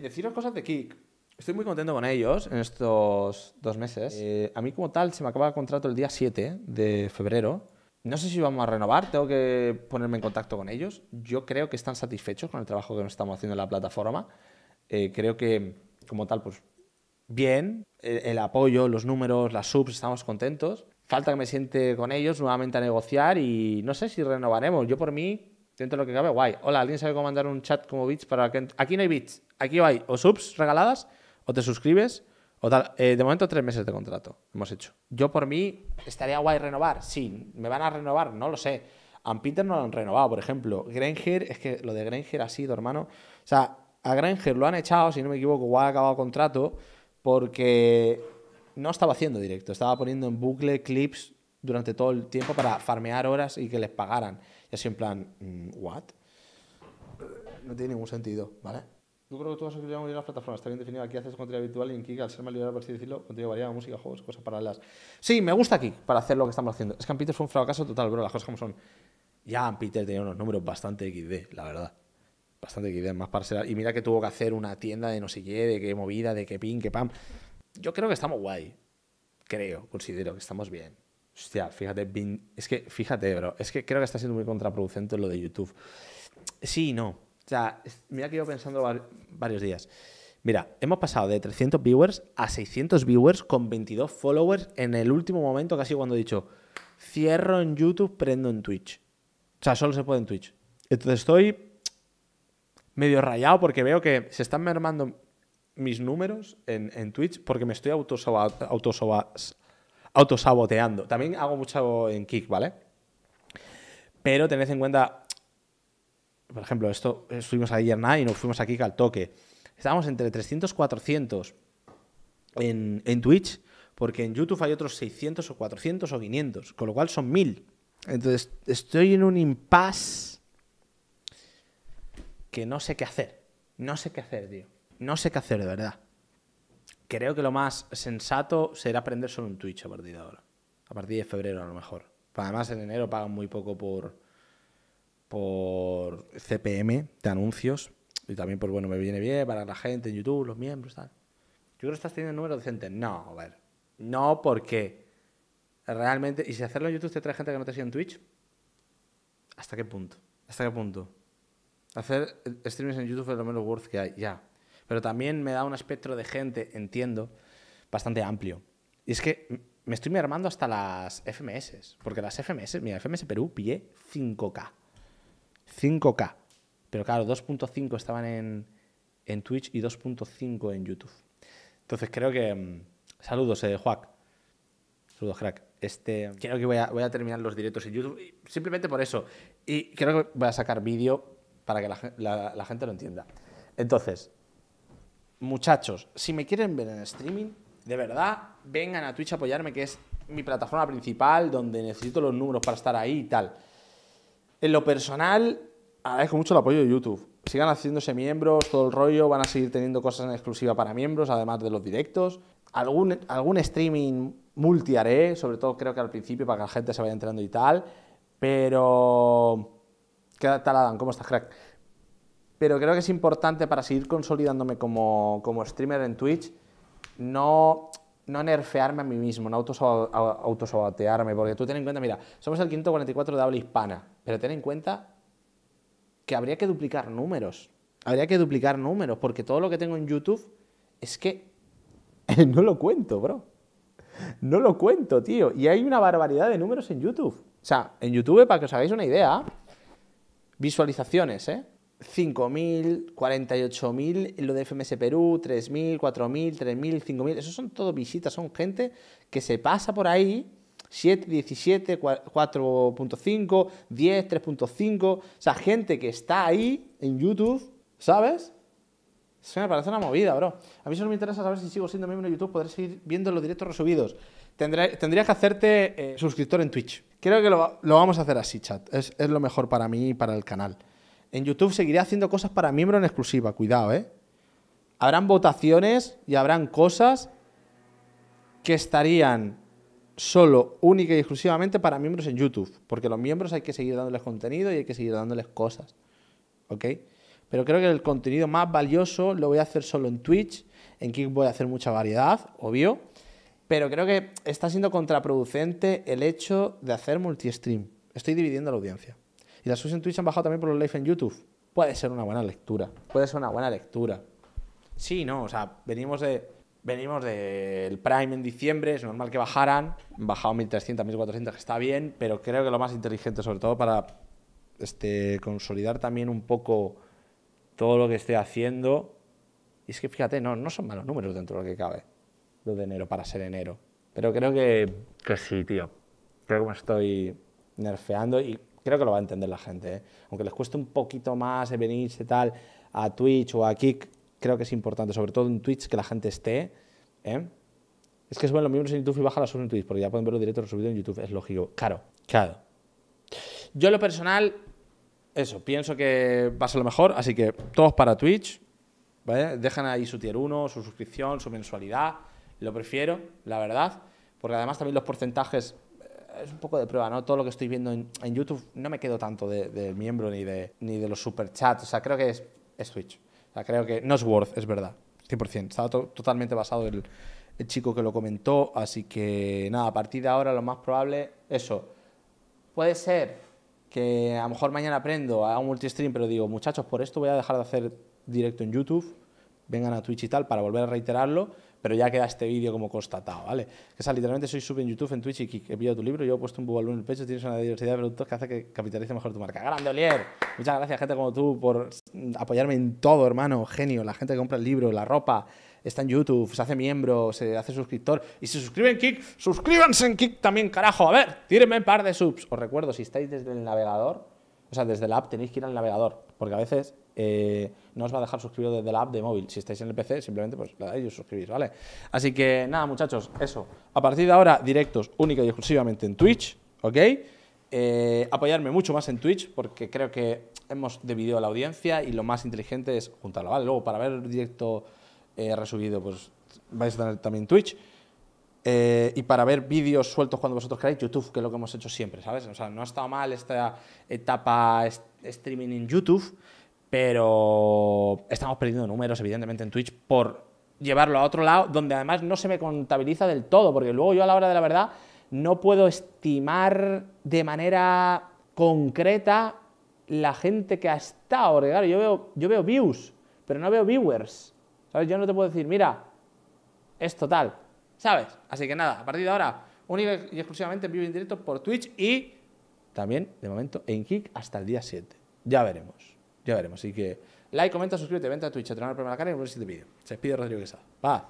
deciros cosas de Kik. Estoy muy contento con ellos en estos dos meses. Eh, a mí como tal se me acaba el contrato el día 7 de febrero. No sé si vamos a renovar, tengo que ponerme en contacto con ellos. Yo creo que están satisfechos con el trabajo que nos estamos haciendo en la plataforma. Eh, creo que como tal, pues bien, el, apoyo, los números, las subs, estamos contentos. Falta que me siente con ellos nuevamente a negociar y no sé si renovaremos. Yo por mí, dentro de lo que cabe, guay. Hola, ¿alguien sabe cómo mandar un chat como bits para que... Aquí no hay bits. Aquí va o subs regaladas, o te suscribes, o tal. Eh, de momento, tres meses de contrato hemos hecho. Yo por mí, ¿estaría guay renovar? Sí. ¿Me van a renovar? No lo sé. A Peter no lo han renovado, por ejemplo. Granger, es que lo de Granger ha sido, hermano. O sea, a Granger lo han echado, si no me equivoco, guay ha acabado contrato, porque no estaba haciendo directo, estaba poniendo en bucle clips durante todo el tiempo para farmear horas y que les pagaran. ya así en plan, mm, ¿what? No tiene ningún sentido, ¿vale? Yo creo que todo eso que muy a las plataformas. Está bien definido aquí, haces contenido habitual y en Kik, al ser más liberal, por así decirlo, contenido variado, música, juegos, cosas paralelas. Sí, me gusta aquí para hacer lo que estamos haciendo. Es que Peter fue un fracaso total, bro, las cosas como son. Ya Peter tenía unos números bastante XD, la verdad. Bastante XD, más para ser... Y mira que tuvo que hacer una tienda de no sé qué, de qué movida, de qué pin, qué pam. Yo creo que estamos guay. Creo, considero que estamos bien. Hostia, fíjate, es que, fíjate, bro, es que creo que está siendo muy contraproducente lo de YouTube. Sí no. O sea, mira que quedado pensando varios días. Mira, hemos pasado de 300 viewers a 600 viewers con 22 followers en el último momento, casi cuando he dicho, cierro en YouTube, prendo en Twitch. O sea, solo se puede en Twitch. Entonces estoy medio rayado porque veo que se están mermando mis números en, Twitch porque me estoy autosaboteando. autosaboteando. También hago mucho en Kick, ¿vale? Pero tened en cuenta por ejemplo, esto eh, estuvimos ayer nada y nos fuimos aquí al toque. Estábamos entre 300 400 en, en Twitch, porque en YouTube hay otros 600 o 400 o 500, con lo cual son 1000. Entonces, estoy en un impasse que no sé qué hacer. No sé qué hacer, tío. No sé qué hacer, de verdad. Creo que lo más sensato será aprender solo un Twitch a partir de ahora. A partir de febrero, a lo mejor. Además, en enero pagan muy poco por, por CPM de anuncios y también, por pues, bueno, me viene bien para la gente en YouTube, los miembros, tal. Yo creo que estás teniendo número decente No, a ver. No, porque realmente. Y si hacerlo en YouTube te trae gente que no te sigue en Twitch, ¿hasta qué punto? ¿Hasta qué punto? Hacer streams en YouTube es lo menos worth que hay, ya. Pero también me da un espectro de gente, entiendo, bastante amplio. Y es que me estoy armando hasta las FMS. Porque las FMS, mira, FMS Perú pie 5K. 5K. Pero claro, 2.5 estaban en, en, Twitch y 2.5 en YouTube. Entonces creo que... Mm, saludos, eh, Juac. Saludos, crack. Este, creo que voy a, terminar los directos en YouTube simplemente por eso. Y creo que voy a sacar vídeo para que la, la gente lo entienda. Entonces, muchachos, si me quieren ver en streaming, de verdad, vengan a Twitch a apoyarme, que es mi plataforma principal donde necesito los números para estar ahí y tal. En lo personal, agradezco mucho el apoyo de YouTube. Sigan haciéndose miembros, todo el rollo, van a seguir teniendo cosas en exclusiva para miembros, además de los directos. Algún, algún streaming multi haré, sobre todo creo que al principio para que la gente se vaya entrando y tal, pero... ¿Qué tal, Adam? ¿Cómo estás, crack? Pero creo que es importante para seguir consolidándome como, como streamer en Twitch, no no nerfearme a mí mismo, no autosabotearme, porque tú ten en cuenta, mira, somos el 544 de habla hispana, pero ten en cuenta que habría que duplicar números. Habría que duplicar números, porque todo lo que tengo en YouTube es que no lo cuento, bro. No lo cuento, tío. Y hay una barbaridad de números en YouTube. O sea, en YouTube, para que os hagáis una idea, visualizaciones, ¿eh? 5.000, 48.000, lo de FMS Perú, 3.000, 4.000, 3.000, 5.000, eso son todo visitas, son gente que se pasa por ahí, 7, 17, 4.5, 10, 3.5, o sea, gente que está ahí en YouTube, ¿sabes? Se me parece una movida, bro. A mí solo me interesa saber si sigo siendo miembro de YouTube, podré seguir viendo los directos resubidos. Tendría tendrías que hacerte eh, suscriptor en Twitch. Creo que lo, vamos a hacer así, chat. Es, es lo mejor para mí y para el canal. En YouTube seguiré haciendo cosas para miembros en exclusiva, cuidado, ¿eh? Habrán votaciones y habrán cosas que estarían solo, única y exclusivamente para miembros en YouTube, porque los miembros hay que seguir dándoles contenido y hay que seguir dándoles cosas, ¿ok? Pero creo que el contenido más valioso lo voy a hacer solo en Twitch, en Kick voy a hacer mucha variedad, obvio, pero creo que está siendo contraproducente el hecho de hacer multi-stream. Estoy dividiendo la audiencia. Y las sus en Twitch han bajado también por los live en YouTube. Puede ser una buena lectura. Puede ser una buena lectura. Sí, no, o sea, venimos de. Venimos del Prime en diciembre, es normal que bajaran. Han bajado 1.300, 1.400, que está bien, pero creo que lo más inteligente, sobre todo para este, consolidar también un poco todo lo que esté haciendo. Y es que fíjate, no, no son malos números dentro de lo que cabe, lo de enero para ser enero. Pero creo que, que sí, tío. Creo que me estoy nerfeando y creo que lo va a entender la gente. ¿eh? Aunque les cueste un poquito más venirse tal a Twitch o a Kik, creo que es importante, sobre todo en Twitch, que la gente esté. ¿eh? Es que suben los miembros en YouTube y bajan las subes en Twitch, porque ya pueden verlo directo resubido en YouTube, es lógico. Claro, claro. Yo, lo personal, eso, pienso que va a ser lo mejor, así que todos para Twitch. ¿vale? Dejan ahí su tier 1, su suscripción, su mensualidad. Lo prefiero, la verdad, porque además también los porcentajes es un poco de prueba, ¿no? Todo lo que estoy viendo en, YouTube no me quedo tanto de, miembro ni de, ni de los superchats, o sea, creo que es, Twitch. O sea, creo que no es Worth, es verdad, 100%. Estaba totalmente basado el, el chico que lo comentó, así que nada, a partir de ahora lo más probable, eso. Puede ser que a lo mejor mañana aprendo a un multistream, pero digo, muchachos, por esto voy a dejar de hacer directo en YouTube, vengan a Twitch y tal, para volver a reiterarlo pero ya queda este vídeo como constatado, ¿vale? Que sea, literalmente soy sub en YouTube, en Twitch y que he pillado tu libro, yo he puesto un bubalú en el pecho, tienes una diversidad de productos que hace que capitalice mejor tu marca. ¡Grande, Olier! Muchas gracias, gente como tú, por apoyarme en todo, hermano, genio. La gente que compra el libro, la ropa, está en YouTube, se hace miembro, se hace suscriptor. Y si suscriben Kik, suscríbanse en Kik también, carajo. A ver, tírenme un par de subs. Os recuerdo, si estáis desde el navegador, desde la app tenéis que ir al navegador, porque a veces eh, no os va a dejar suscribir desde la app de móvil. Si estáis en el PC, simplemente pues le dais y os suscribís, ¿vale? Así que nada, muchachos, eso. A partir de ahora, directos única y exclusivamente en Twitch, ¿ok? Eh, apoyarme mucho más en Twitch, porque creo que hemos dividido la audiencia y lo más inteligente es juntarlo, ¿vale? Luego, para ver el directo resumido eh, resubido, pues vais a tener también Twitch. Eh, y para ver vídeos sueltos cuando vosotros queráis, YouTube, que es lo que hemos hecho siempre, ¿sabes? O sea, no ha estado mal esta etapa streaming en YouTube, pero estamos perdiendo números, evidentemente, en Twitch por llevarlo a otro lado, donde además no se me contabiliza del todo, porque luego yo a la hora de la verdad no puedo estimar de manera concreta la gente que ha estado, claro, yo veo, yo veo views, pero no veo viewers, ¿sabes? Yo no te puedo decir, mira, es total, ¿Sabes? Así que nada, a partir de ahora, única y exclusivamente en vivo y en directo por Twitch y también, de momento, en Kick hasta el día 7. Ya veremos, ya veremos. Así que like, comenta, suscríbete, vente a Twitch, a el la cara y ver a vídeos. vídeo. Se despide Rodrigo Quesada.